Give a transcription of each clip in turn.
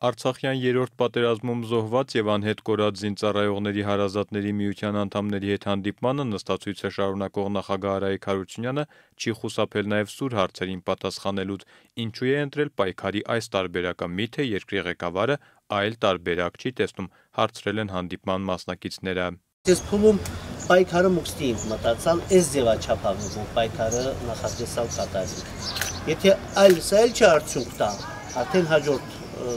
Արցախյան երրորդ պատերազմում զոհված եւ անհետ կորած զինծառայողների հարազատների միության անդամների հետ հանդիպմանը նստացույցը շարունակող նախագահ Արայիկ Հարությունյանը չի խուսափել նաեւ սուր հարցերին պատասխանելուց, ինչու է ընտրել պայքարի այս տարբերակը, միթե երկրի ղեկավարը այլ տարբերակ չի տեսնում, հարցրել են հանդիպման մասնակիցները։ Ես փուլում պայքարը մուստի ինք մտացան, այս ձևաչապավով ու պայքարը նախատեսալ կատարվի։ Եթե այլ սա էլ չարցունք տա, արդեն հաջորդ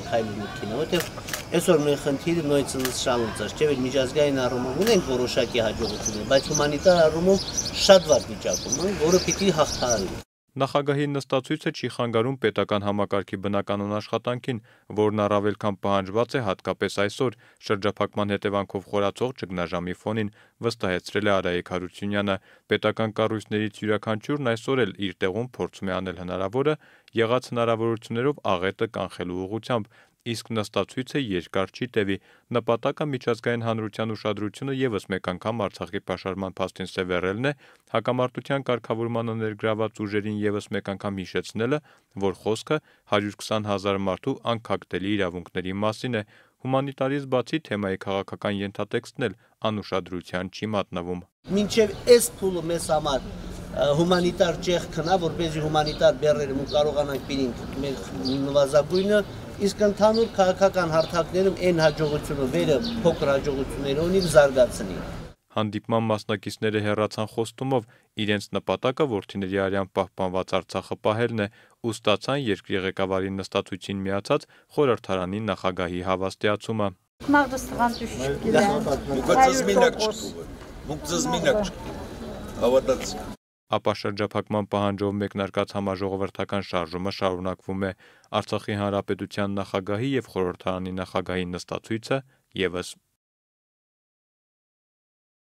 քայլի մտքին, որովհետև այսօր մեր խնդիրը նույնիսկ շալուցած չէ, այլ միջազգային առումով ունենք որոշակի հաջողություններ, բայց հումանիտար առումով շատ վատ վիճակում են, որը պիտի հաղթահարենք։ Նախագահի նստացույցը չի խանգարում պետական համակարգի բնականոն աշխատանքին, որն առավել քան պահանջված է հատկապես այսօր շրջափակման հետևանքով խորացող ճգնաժամի ֆոնին, վստահեցրել է Արայիկ Հարությունյանը։ Պետական կառույցներից յուրաքանչյուրն այսօր էլ իր տեղում փորձում է անել հնարավորը եղած հնարավորություններով աղետը կանխելու ուղղությամբ, Իսկ նստացույցը երկար չի տևի։ Նպատակը միջազգային հանրության ուշադրությունը եւս մեկ անգամ Արցախի պաշարման փաստին սևեռելն է, հակամարտության կարգավորմանը ներգրաված ուժերին եւս մեկ անգամ հիշեցնելը, որ խոսքը 120 հազար մարդու անկակտելի իրավունքների մասին է։ Հումանիտարից բացի թեմայի քաղաքական ենթատեքստն էլ անուշադրության չի մատնվում։ Մինչև այս փուլը մեզ համար հումանիտար ճեղքն է, որպեսզի հումանիտար բեռները մենք կարողանանք պինին մեր նվազագույնը իսկ ընդհանուր քաղաքական հարթակներում այն հաջողությունը, վերը փոքր հաջողությունները ունի զարգացնի։ Հանդիպման մասնակիցները հերացան խոստումով իրենց նպատակը որդիների արյան պահպանված Արցախը պահելն է ու ստացան երկրի ղեկավարի նստածույցին միացած խորհրդարանի նախագահի հավաստիացումը։ Մարդը ստղան դժգիրը։ Մուկա ծզմինակ չկուվը։ Մուկ ծզմինակ չկուվը։ Հավատացի ապա շրջափակման պահանջով մեկնարկած համաժողովրդական շարժումը շարունակվում է Արցախի հանրապետության նախագահի եւ խորհրդարանի նախագահի նստացույցը եւս